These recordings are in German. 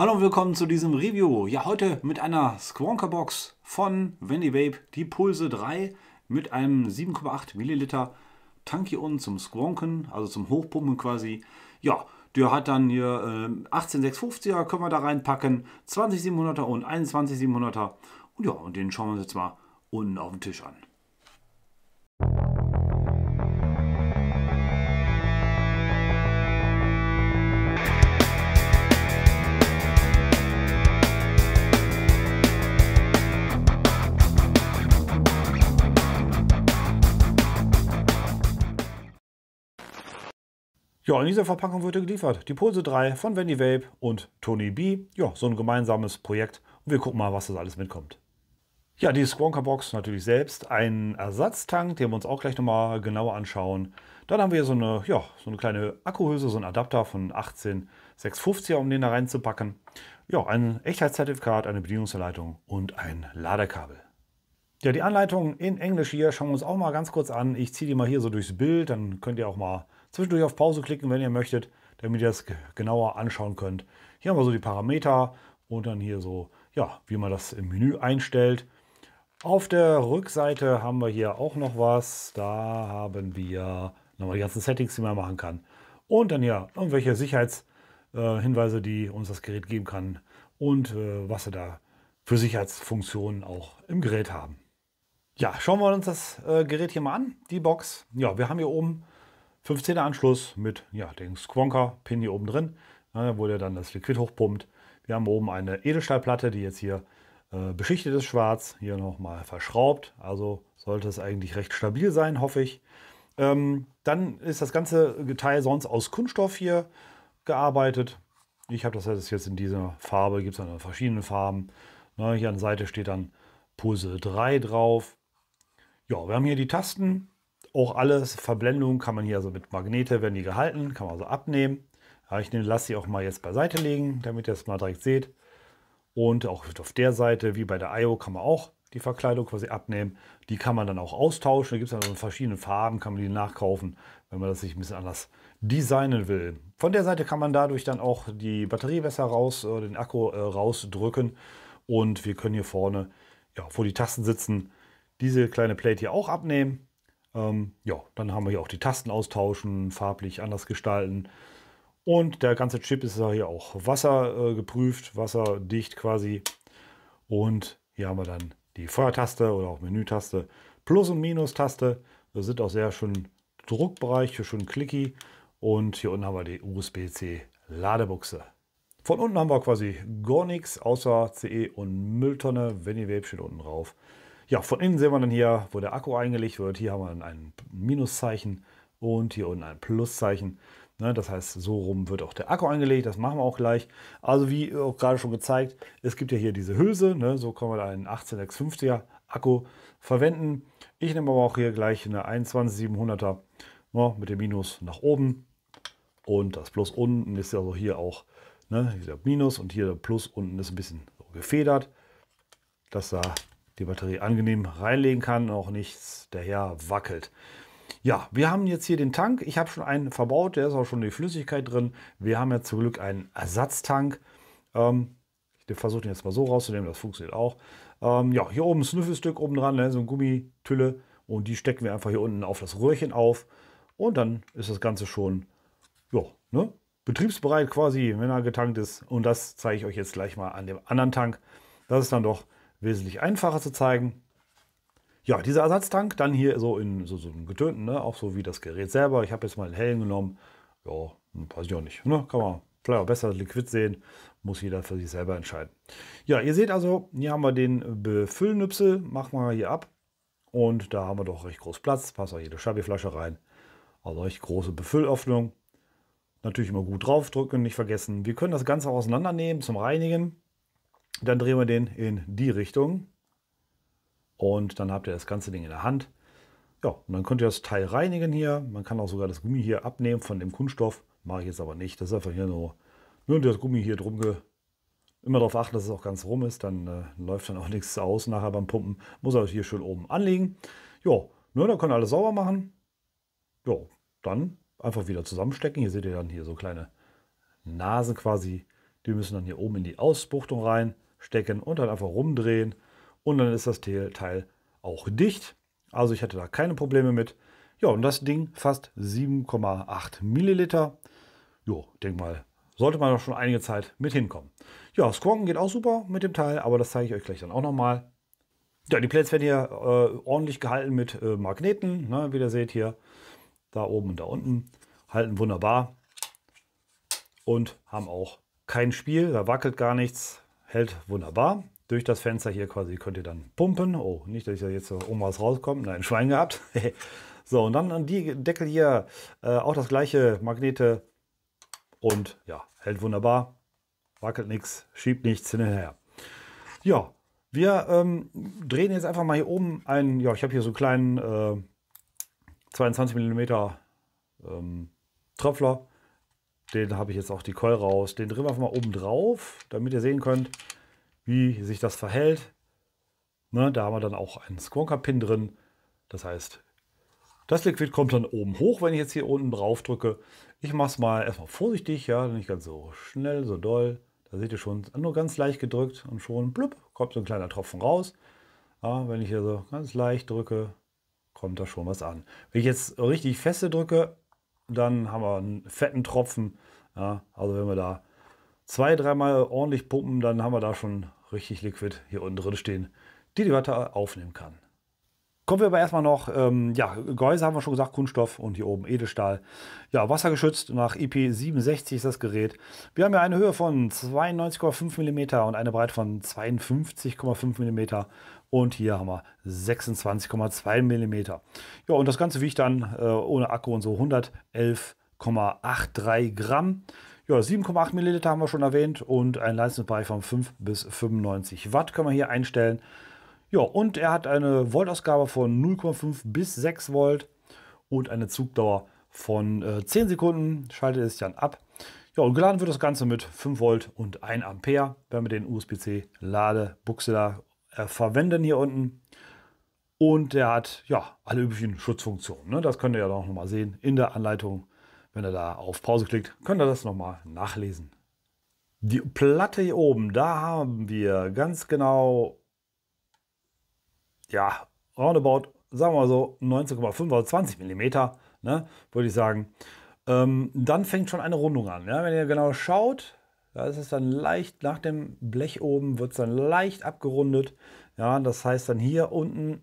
Hallo und willkommen zu diesem Review. Ja, heute mit einer Squonker Box von Wendy Vape, die Pulse 3 mit einem 7,8 Milliliter Tank hier unten zum Squonken, also zum Hochpumpen quasi. Ja, der hat dann hier äh, 18650er können wir da reinpacken, 20700er und 21700er. Und ja, und den schauen wir uns jetzt mal unten auf dem Tisch an. Ja, in dieser Verpackung wird geliefert. Die Pulse 3 von Wendy Vape und Tony B. Ja, so ein gemeinsames Projekt. Und wir gucken mal, was das alles mitkommt. Ja, die Squonker Box natürlich selbst. Ein Ersatztank, den wir uns auch gleich nochmal genauer anschauen. Dann haben wir hier so eine, ja, so eine kleine Akkuhülse, so einen Adapter von 18650er, um den da reinzupacken. Ja, ein Echtheitszertifikat, eine Bedienungsanleitung und ein Ladekabel. Ja, die Anleitung in Englisch hier schauen wir uns auch mal ganz kurz an. Ich ziehe die mal hier so durchs Bild, dann könnt ihr auch mal Zwischendurch auf Pause klicken, wenn ihr möchtet, damit ihr das genauer anschauen könnt. Hier haben wir so die Parameter und dann hier so, ja, wie man das im Menü einstellt. Auf der Rückseite haben wir hier auch noch was. Da haben wir nochmal die ganzen Settings, die man machen kann. Und dann ja, irgendwelche Sicherheitshinweise, äh, die uns das Gerät geben kann und äh, was wir da für Sicherheitsfunktionen auch im Gerät haben. Ja, schauen wir uns das äh, Gerät hier mal an, die Box. Ja, wir haben hier oben 15er Anschluss mit ja, dem Squonker-Pin hier oben drin, ne, wo der dann das Liquid hochpumpt. Wir haben oben eine Edelstahlplatte, die jetzt hier äh, beschichtet ist, schwarz, hier nochmal verschraubt. Also sollte es eigentlich recht stabil sein, hoffe ich. Ähm, dann ist das ganze Teil sonst aus Kunststoff hier gearbeitet. Ich habe das jetzt in dieser Farbe, gibt es dann verschiedene Farben. Na, ne, hier an der Seite steht dann Pose 3 drauf. Ja, wir haben hier die Tasten, auch alles, Verblendungen kann man hier also mit Magnete, werden die gehalten, kann man also abnehmen. Ja, ich lasse sie auch mal jetzt beiseite legen, damit ihr es mal direkt seht. Und auch auf der Seite, wie bei der IO, kann man auch die Verkleidung quasi abnehmen. Die kann man dann auch austauschen. Da gibt es dann also verschiedene Farben, kann man die nachkaufen, wenn man das sich ein bisschen anders designen will. Von der Seite kann man dadurch dann auch die Batterie besser raus, äh, den Akku äh, rausdrücken. Und wir können hier vorne ja, vor die Tasten sitzen, diese kleine Plate hier auch abnehmen. Ähm, ja, dann haben wir hier auch die Tasten austauschen, farblich anders gestalten. Und der ganze Chip ist ja hier auch wassergeprüft, äh, wasserdicht quasi. Und hier haben wir dann die Feuertaste oder auch Menütaste, Plus- und Minus-Taste. Wir sind auch sehr schön Druckbereich, hier schön clicky. Und hier unten haben wir die USB-C-Ladebuchse. Von unten haben wir quasi gar nichts außer CE und Mülltonne. Wenn ihr Vape steht unten drauf. Ja, von innen sehen wir dann hier, wo der Akku eingelegt wird. Hier haben wir ein Minuszeichen und hier unten ein Pluszeichen. Ne, das heißt, so rum wird auch der Akku eingelegt. Das machen wir auch gleich. Also wie auch gerade schon gezeigt, es gibt ja hier diese Hülse. Ne? So kann man einen 18650er Akku verwenden. Ich nehme aber auch hier gleich eine 21700er ne, mit dem Minus nach oben. Und das Plus unten ist ja so hier auch ne, dieser Minus und hier der Plus unten ist ein bisschen gefedert, Das da die Batterie angenehm reinlegen kann auch nichts daher wackelt. Ja, wir haben jetzt hier den Tank. Ich habe schon einen verbaut, der ist auch schon die Flüssigkeit drin. Wir haben ja zum Glück einen Ersatztank. Ähm, ich versuche den jetzt mal so rauszunehmen, das funktioniert auch. Ähm, ja, hier oben ein Snüffelstück oben dran, ne, so ein Gummitülle. Und die stecken wir einfach hier unten auf das Röhrchen auf. Und dann ist das Ganze schon ja, ne, betriebsbereit quasi, wenn er getankt ist. Und das zeige ich euch jetzt gleich mal an dem anderen Tank. Das ist dann doch wesentlich einfacher zu zeigen. Ja, dieser Ersatztank dann hier so in so, so einem getönten, ne? auch so wie das Gerät selber. Ich habe jetzt mal einen hellen genommen. Ja, hm, weiß ich auch nicht. Ne? Kann man vielleicht auch besser das Liquid sehen. Muss jeder für sich selber entscheiden. Ja, ihr seht also, hier haben wir den Befüllnüpsel. Machen wir hier ab. Und da haben wir doch recht groß Platz. Passt auch jede schabi rein. Also recht große Befüllöffnung. Natürlich immer gut draufdrücken, nicht vergessen. Wir können das Ganze auch auseinandernehmen zum Reinigen. Dann drehen wir den in die Richtung und dann habt ihr das ganze Ding in der Hand. Ja, und dann könnt ihr das Teil reinigen hier. Man kann auch sogar das Gummi hier abnehmen von dem Kunststoff. Mache ich jetzt aber nicht. Das ist einfach hier nur, nur das Gummi hier drum ge Immer darauf achten, dass es auch ganz rum ist, dann äh, läuft dann auch nichts aus nachher beim Pumpen. Muss aber hier schön oben anlegen. Jo, nur ne, dann könnt ihr alles sauber machen. Jo, dann einfach wieder zusammenstecken. Hier seht ihr dann hier so kleine Nasen quasi. Die müssen dann hier oben in die Ausbuchtung rein stecken und dann einfach rumdrehen und dann ist das Teil auch dicht. Also ich hatte da keine Probleme mit. Ja, und das Ding fast 7,8 Milliliter. Jo, denk mal, sollte man doch schon einige Zeit mit hinkommen. Ja, Squonken geht auch super mit dem Teil, aber das zeige ich euch gleich dann auch nochmal. Ja, die Plates werden hier äh, ordentlich gehalten mit äh, Magneten, ne, wie ihr seht hier, da oben und da unten. Halten wunderbar und haben auch kein Spiel, da wackelt gar nichts hält wunderbar. Durch das Fenster hier quasi könnt ihr dann pumpen. Oh, nicht, dass ich da jetzt irgendwas rauskommt. Nein, Schwein gehabt. so, und dann an die Deckel hier äh, auch das gleiche Magnete. Und ja, hält wunderbar. Wackelt nichts, schiebt nichts hinterher. Ja, wir ähm, drehen jetzt einfach mal hier oben ein. ja, ich habe hier so einen kleinen äh, 22 mm ähm, Tröpfler den habe ich jetzt auch die Keul raus. Den drehen wir einfach mal oben drauf, damit ihr sehen könnt, wie sich das verhält. Ne, da haben wir dann auch einen Squonker-Pin drin. Das heißt, das Liquid kommt dann oben hoch, wenn ich jetzt hier unten drauf drücke. Ich mache es mal erstmal vorsichtig, ja, nicht ganz so schnell, so doll. Da seht ihr schon, nur ganz leicht gedrückt und schon blub, kommt so ein kleiner Tropfen raus. Ja, wenn ich hier so ganz leicht drücke, kommt da schon was an. Wenn ich jetzt richtig feste drücke, dann haben wir einen fetten Tropfen. Ja, also wenn wir da zwei, dreimal ordentlich pumpen, dann haben wir da schon richtig Liquid hier unten drin stehen, die die Watte aufnehmen kann. Kommen wir aber erstmal noch, ähm, ja, Gehäuse haben wir schon gesagt, Kunststoff und hier oben Edelstahl. Ja, wassergeschützt, nach IP67 ist das Gerät. Wir haben ja eine Höhe von 92,5 mm und eine Breite von 52,5 mm. Und hier haben wir 26,2 mm. Ja, und das Ganze wiegt dann äh, ohne Akku und so 111,83 Gramm. Ja, 7,8 Milliliter haben wir schon erwähnt und ein Leistungsbereich von 5 bis 95 Watt können wir hier einstellen. Ja, und er hat eine Voltausgabe von 0,5 bis 6 Volt und eine Zugdauer von äh, 10 Sekunden. Schaltet es dann ab. Ja, und geladen wird das Ganze mit 5 Volt und 1 Ampere, wenn wir den USB-C-Ladebuchse da äh, verwenden hier unten. Und der hat ja alle üblichen Schutzfunktionen. Ne? Das könnt ihr ja auch nochmal sehen in der Anleitung. Wenn ihr da auf Pause klickt, könnt ihr das nochmal nachlesen. Die Platte hier oben, da haben wir ganz genau, ja, roundabout, sagen wir mal so 19,5 oder 20 mm, ne, würde ich sagen. Ähm, dann fängt schon eine Rundung an. Ja? Wenn ihr genau schaut, da ist es dann leicht, nach dem Blech oben wird es dann leicht abgerundet. Ja, das heißt dann hier unten,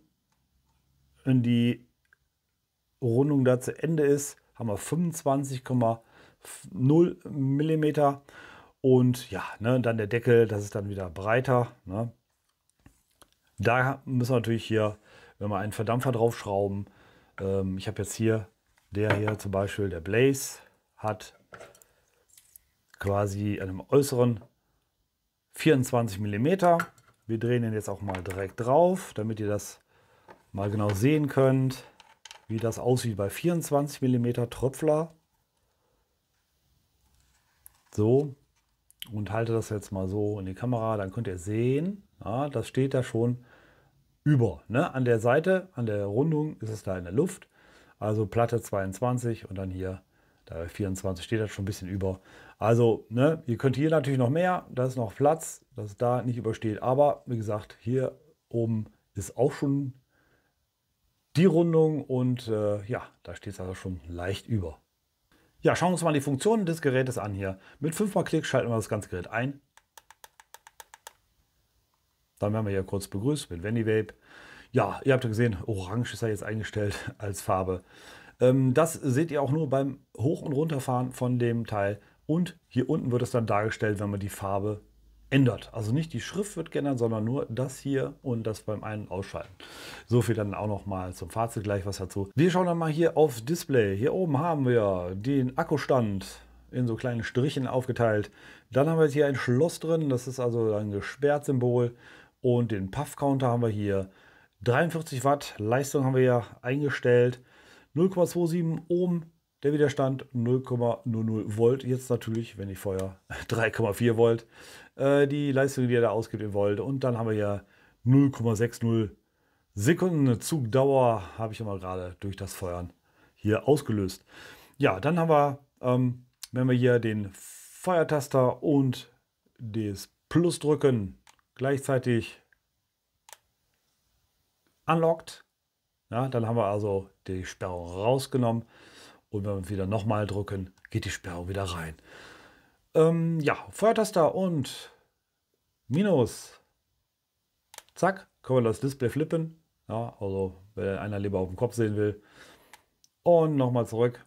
wenn die Rundung da zu Ende ist, haben wir 25,0 mm. Und ja, ne, dann der Deckel, das ist dann wieder breiter. Ne. Da müssen wir natürlich hier, wenn wir einen Verdampfer draufschrauben, ähm, ich habe jetzt hier, der hier zum Beispiel, der Blaze, hat quasi einem äußeren 24 mm. Wir drehen den jetzt auch mal direkt drauf, damit ihr das mal genau sehen könnt, wie das aussieht bei 24 mm Tröpfler. So, und halte das jetzt mal so in die Kamera, dann könnt ihr sehen, ja, das steht da schon über. Ne? An der Seite, an der Rundung ist es da in der Luft. Also Platte 22 und dann hier da 24 steht das schon ein bisschen über. Also, ne, ihr könnt hier natürlich noch mehr, da ist noch Platz, dass es da nicht übersteht. Aber wie gesagt, hier oben ist auch schon die Rundung und äh, ja, da steht es also schon leicht über. Ja, schauen wir uns mal die Funktionen des Gerätes an hier. Mit mal Klick schalten wir das ganze Gerät ein. Dann werden wir hier kurz begrüßt mit Vape. Ja, ihr habt ja gesehen, orange ist ja jetzt eingestellt als Farbe. Ähm, das seht ihr auch nur beim Hoch- und Runterfahren von dem Teil. Und hier unten wird es dann dargestellt, wenn man die Farbe ändert. Also nicht die Schrift wird geändert, sondern nur das hier und das beim Ein- und Ausschalten. So viel dann auch nochmal zum Fazit gleich was dazu. Wir schauen dann mal hier aufs Display. Hier oben haben wir den Akkustand in so kleinen Strichen aufgeteilt. Dann haben wir jetzt hier ein Schloss drin, das ist also ein Gesperrt-Symbol. Und den Puff-Counter haben wir hier. 43 Watt Leistung haben wir ja eingestellt. 0,27 Ohm der Widerstand, 0,00 Volt. Jetzt natürlich, wenn ich Feuer, 3,4 Volt. Äh, die Leistung, die er da ausgibt in Volt. Und dann haben wir hier 0,60 Sekunden Zugdauer, habe ich immer gerade durch das Feuern hier ausgelöst. Ja, dann haben wir, ähm, wenn wir hier den Feuertaster und das Plus drücken, gleichzeitig unlocked, ja, dann haben wir also die Sperrung rausgenommen und wenn wir wieder nochmal drücken, geht die Sperrung wieder rein. Ähm, ja, Feuertaster und Minus. Zack, können wir das Display flippen. Ja, also wenn einer lieber auf dem Kopf sehen will. Und nochmal zurück.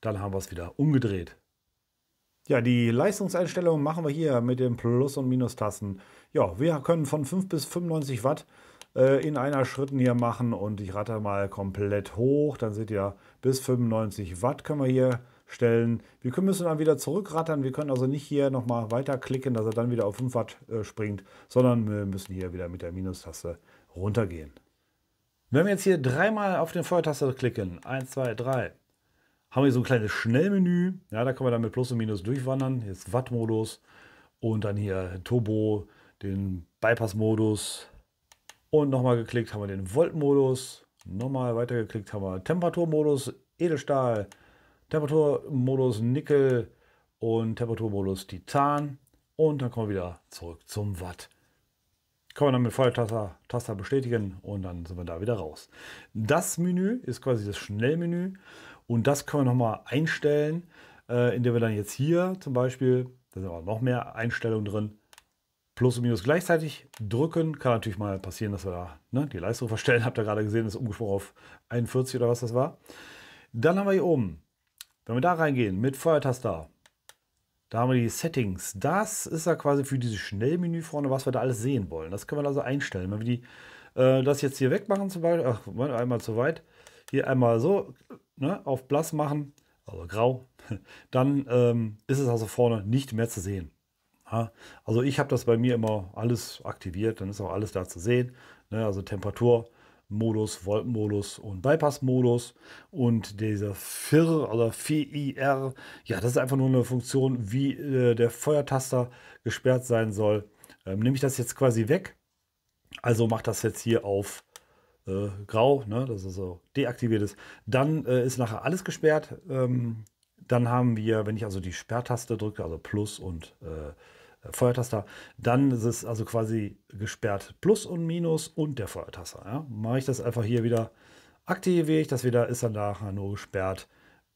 Dann haben wir es wieder umgedreht. Ja, die Leistungseinstellungen machen wir hier mit den Plus- und Minus-Tasten. Ja, wir können von 5 bis 95 Watt äh, in einer Schritten hier machen und ich rate mal komplett hoch. Dann seht ihr, bis 95 Watt können wir hier stellen. Wir müssen dann wieder zurückrattern. Wir können also nicht hier nochmal weiterklicken, dass er dann wieder auf 5 Watt äh, springt, sondern wir müssen hier wieder mit der Minustaste runtergehen. Wenn wir jetzt hier dreimal auf den Feuertaste klicken, 1, 2, 3, haben wir so ein kleines Schnellmenü. Ja, da können wir dann mit Plus und Minus durchwandern. Jetzt Watt-Modus und dann hier Turbo, den Bypass-Modus, und nochmal geklickt haben wir den Volt-Modus. Nochmal weitergeklickt haben wir Temperaturmodus Edelstahl, Temperaturmodus Nickel und Temperaturmodus Titan. Und dann kommen wir wieder zurück zum Watt. Kann man dann mit Feuertaster bestätigen und dann sind wir da wieder raus. Das Menü ist quasi das Schnellmenü und das können wir nochmal einstellen, äh, indem wir dann jetzt hier zum Beispiel, da sind aber noch mehr Einstellungen drin, plus und minus gleichzeitig drücken. Kann natürlich mal passieren, dass wir da ne, die Leistung verstellen. Habt ihr gerade gesehen, ist umgesprungen auf 41 oder was das war. Dann haben wir hier oben, wenn wir da reingehen mit Feuertaster, da haben wir die Settings. Das ist ja quasi für dieses Schnellmenü vorne, was wir da alles sehen wollen. Das können wir also einstellen. Wenn wir die, äh, das jetzt hier wegmachen zum Beispiel, ach, einmal zu weit, hier einmal so ne, auf blass machen, also grau, dann ähm, ist es also vorne nicht mehr zu sehen. Also ich habe das bei mir immer alles aktiviert, dann ist auch alles da zu sehen. Ne? Also Temperaturmodus, Voltmodus und Bypassmodus Und dieser FIR oder FIR, ja, das ist einfach nur eine Funktion, wie äh, der Feuertaster gesperrt sein soll. Ähm, nehme ich das jetzt quasi weg, also mache das jetzt hier auf äh, grau, ne, dass es so deaktiviert ist. Dann äh, ist nachher alles gesperrt. Ähm, dann haben wir, wenn ich also die Sperrtaste drücke, also Plus und äh, Feuertaster, dann ist es also quasi gesperrt Plus und Minus und der Feuertaster. Ja. Mache ich das einfach hier wieder, aktiviere ich das wieder, ist dann nachher nur gesperrt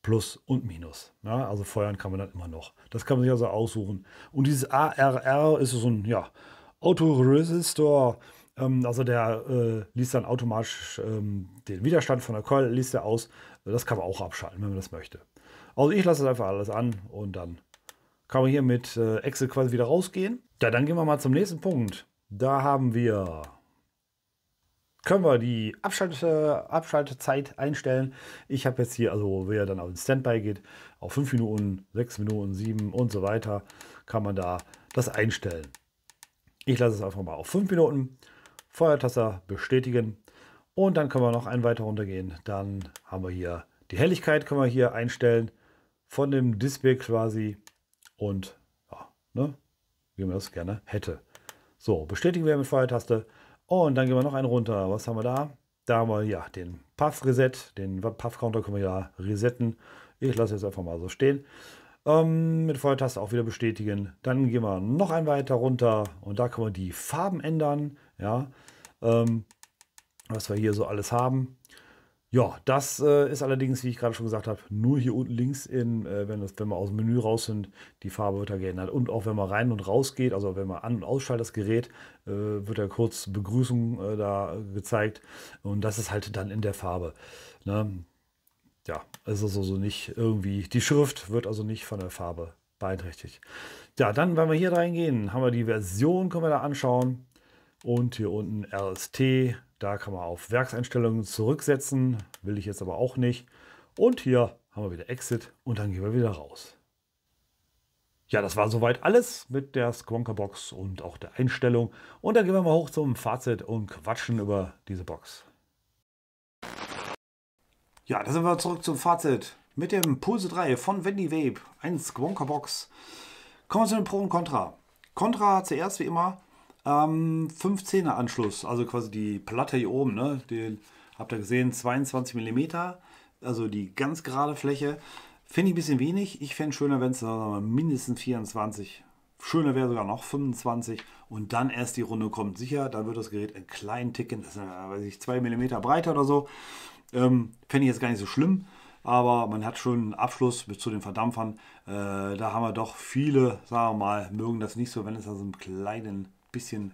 Plus und Minus. Ja. Also feuern kann man dann immer noch. Das kann man sich also aussuchen. Und dieses ARR ist so ein ja, Autoresistor. Ähm, also der äh, liest dann automatisch ähm, den Widerstand von der Coil, liest er aus. Das kann man auch abschalten, wenn man das möchte. Also ich lasse es einfach alles an und dann kann man hier mit äh, Excel quasi wieder rausgehen. Da, dann gehen wir mal zum nächsten Punkt. Da haben wir können wir die Abschalte, Abschaltezeit einstellen. Ich habe jetzt hier, also wer dann auf den Standby geht, auf 5 Minuten, 6 Minuten, 7 und so weiter, kann man da das einstellen. Ich lasse es einfach mal auf 5 Minuten. Feuertaster bestätigen. Und dann können wir noch einen weiter runtergehen. Dann haben wir hier die Helligkeit, können wir hier einstellen. Von dem Display quasi und ja, ne, wie man das gerne hätte. So, bestätigen wir mit Feuertaste und dann gehen wir noch einen runter. Was haben wir da? Da haben wir ja den Puff Reset, den Puff Counter können wir ja resetten. Ich lasse jetzt einfach mal so stehen. Ähm, mit Feuertaste auch wieder bestätigen. Dann gehen wir noch ein weiter runter und da können wir die Farben ändern. Ja, ähm, was wir hier so alles haben. Ja, das äh, ist allerdings, wie ich gerade schon gesagt habe, nur hier unten links, in, äh, wenn, das, wenn wir aus dem Menü raus sind, die Farbe wird da geändert. Und auch wenn man rein und raus geht, also wenn man an- und ausschaltet das Gerät, äh, wird da kurz Begrüßung äh, da gezeigt. Und das ist halt dann in der Farbe. Ne? Ja, es ist also nicht irgendwie, die Schrift wird also nicht von der Farbe beeinträchtigt. Ja, dann, wenn wir hier reingehen, haben wir die Version, können wir da anschauen. Und hier unten RST da kann man auf Werkseinstellungen zurücksetzen, will ich jetzt aber auch nicht. Und hier haben wir wieder Exit und dann gehen wir wieder raus. Ja, das war soweit alles mit der Squonker Box und auch der Einstellung. Und dann gehen wir mal hoch zum Fazit und quatschen über diese Box. Ja, da sind wir zurück zum Fazit. Mit dem Pulse 3 von Wendy Vape, Ein Squonker Box. Kommen wir zu den Pro und Contra. Contra zuerst wie immer ähm, 510er Anschluss, also quasi die Platte hier oben, ne? Den habt ihr gesehen, 22 mm, also die ganz gerade Fläche. Finde ich ein bisschen wenig. Ich fände es schöner, wenn es mindestens 24 Schöner wäre sogar noch 25 und dann erst die Runde kommt sicher. Dann wird das Gerät einen kleinen Ticken, das ist, weiß ich, 2 mm breiter oder so. Ähm, Fände ich jetzt gar nicht so schlimm, aber man hat schon einen Abschluss bis zu den Verdampfern. Äh, da haben wir doch viele, sagen wir mal, mögen das nicht so, wenn es da so einen kleinen bisschen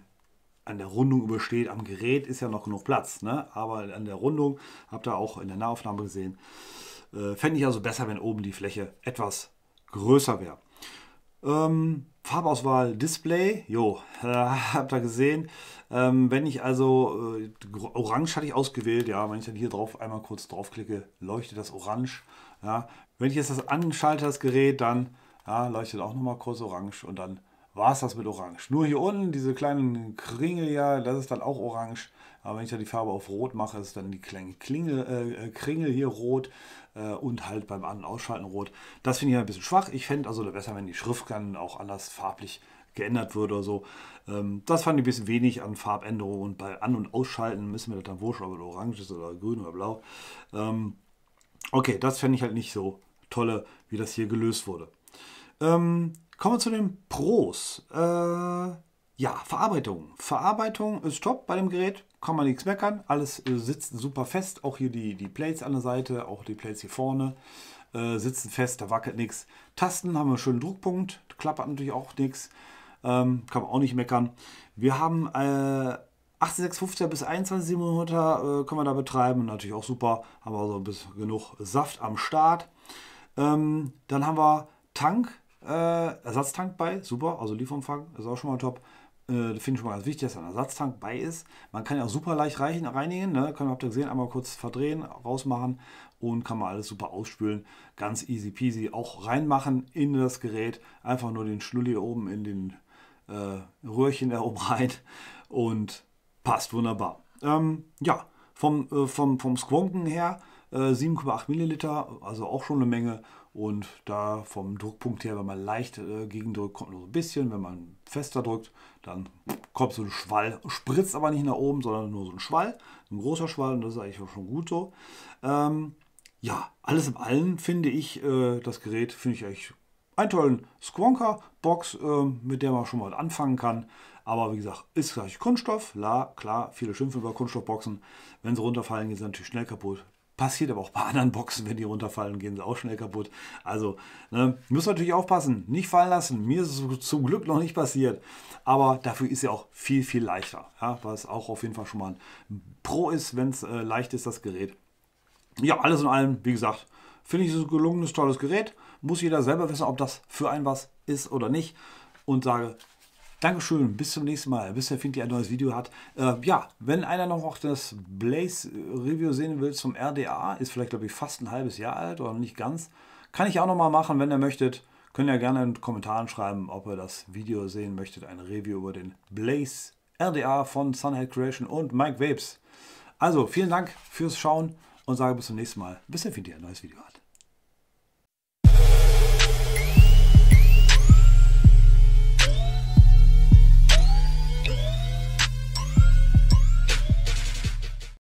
an der Rundung übersteht. Am Gerät ist ja noch genug Platz, ne? aber an der Rundung, habt ihr auch in der Nahaufnahme gesehen, äh, fände ich also besser, wenn oben die Fläche etwas größer wäre. Ähm, Farbauswahl Display, jo, äh, habt ihr gesehen. Ähm, wenn ich also äh, Orange hatte ich ausgewählt, ja, wenn ich dann hier drauf einmal kurz draufklicke, leuchtet das Orange. Ja. Wenn ich jetzt das anschalte, das Gerät, dann ja, leuchtet auch nochmal kurz Orange und dann war es das mit Orange. Nur hier unten, diese kleinen Kringel, ja, das ist dann auch orange. Aber wenn ich da die Farbe auf Rot mache, ist dann die kleine Klingel, äh, äh Kringel hier rot äh, und halt beim An- und Ausschalten rot. Das finde ich ein bisschen schwach. Ich fände also besser, wenn die Schrift dann auch anders farblich geändert würde oder so. Ähm, das fand ich ein bisschen wenig an Farbänderung Und bei An- und Ausschalten müssen wir das dann wurscht, ob es orange ist oder grün oder blau. Ähm, okay, das fände ich halt nicht so tolle, wie das hier gelöst wurde. Ähm, Kommen wir zu den Pros. Äh, ja, Verarbeitung. Verarbeitung ist top bei dem Gerät. Kann man nichts meckern. Alles äh, sitzt super fest. Auch hier die, die Plates an der Seite, auch die Plates hier vorne äh, sitzen fest. Da wackelt nichts. Tasten haben wir einen schönen Druckpunkt. Klappert natürlich auch nichts. Ähm, kann man auch nicht meckern. Wir haben äh, 18650er bis 21700 äh, können wir da betreiben. Natürlich auch super. Haben wir also ein genug Saft am Start. Ähm, dann haben wir Tank äh, Ersatztank bei, super, also Lieferumfang ist auch schon mal top. Äh, Finde ich schon mal ganz wichtig, dass ein Ersatztank bei ist. Man kann ja auch super leicht reichen, reinigen, ne? Können, habt ihr gesehen, einmal kurz verdrehen, rausmachen und kann man alles super ausspülen. Ganz easy peasy. Auch reinmachen in das Gerät, einfach nur den Schnulli oben in den äh, Röhrchen da oben rein und passt wunderbar. Ähm, ja, vom, äh, vom, vom Squonken her äh, 7,8 Milliliter, also auch schon eine Menge und da vom Druckpunkt her, wenn man leicht äh, gegendrückt, kommt nur so ein bisschen. Wenn man fester drückt, dann kommt so ein Schwall. Spritzt aber nicht nach oben, sondern nur so ein Schwall. Ein großer Schwall und das ist eigentlich auch schon gut so. Ähm, ja, alles in allem finde ich äh, das Gerät, finde ich eigentlich einen tollen Squonker-Box, äh, mit der man schon mal anfangen kann. Aber wie gesagt, ist gleich Kunststoff. La, klar, viele schimpfen über Kunststoffboxen. Wenn sie runterfallen, gehen sie natürlich schnell kaputt. Passiert aber auch bei anderen Boxen, wenn die runterfallen, gehen sie auch schnell kaputt. Also, ne, müssen natürlich aufpassen, nicht fallen lassen. Mir ist es zum Glück noch nicht passiert. Aber dafür ist ja auch viel, viel leichter. Ja, was auch auf jeden Fall schon mal ein Pro ist, wenn es äh, leicht ist, das Gerät. Ja, alles in allem, wie gesagt, finde ich es ein gelungenes, tolles Gerät. Muss jeder selber wissen, ob das für einen was ist oder nicht. Und sage Dankeschön, bis zum nächsten Mal, bis der Finti ein neues Video hat. Äh, ja, wenn einer noch das Blaze-Review äh, sehen will zum RDA, ist vielleicht, glaube ich, fast ein halbes Jahr alt oder nicht ganz, kann ich auch nochmal machen, wenn ihr möchtet. Könnt ihr gerne in den Kommentaren schreiben, ob ihr das Video sehen möchtet, ein Review über den Blaze RDA von Sunhead Creation und Mike Vapes. Also, vielen Dank fürs Schauen und sage bis zum nächsten Mal, bis der Finti ein neues Video hat.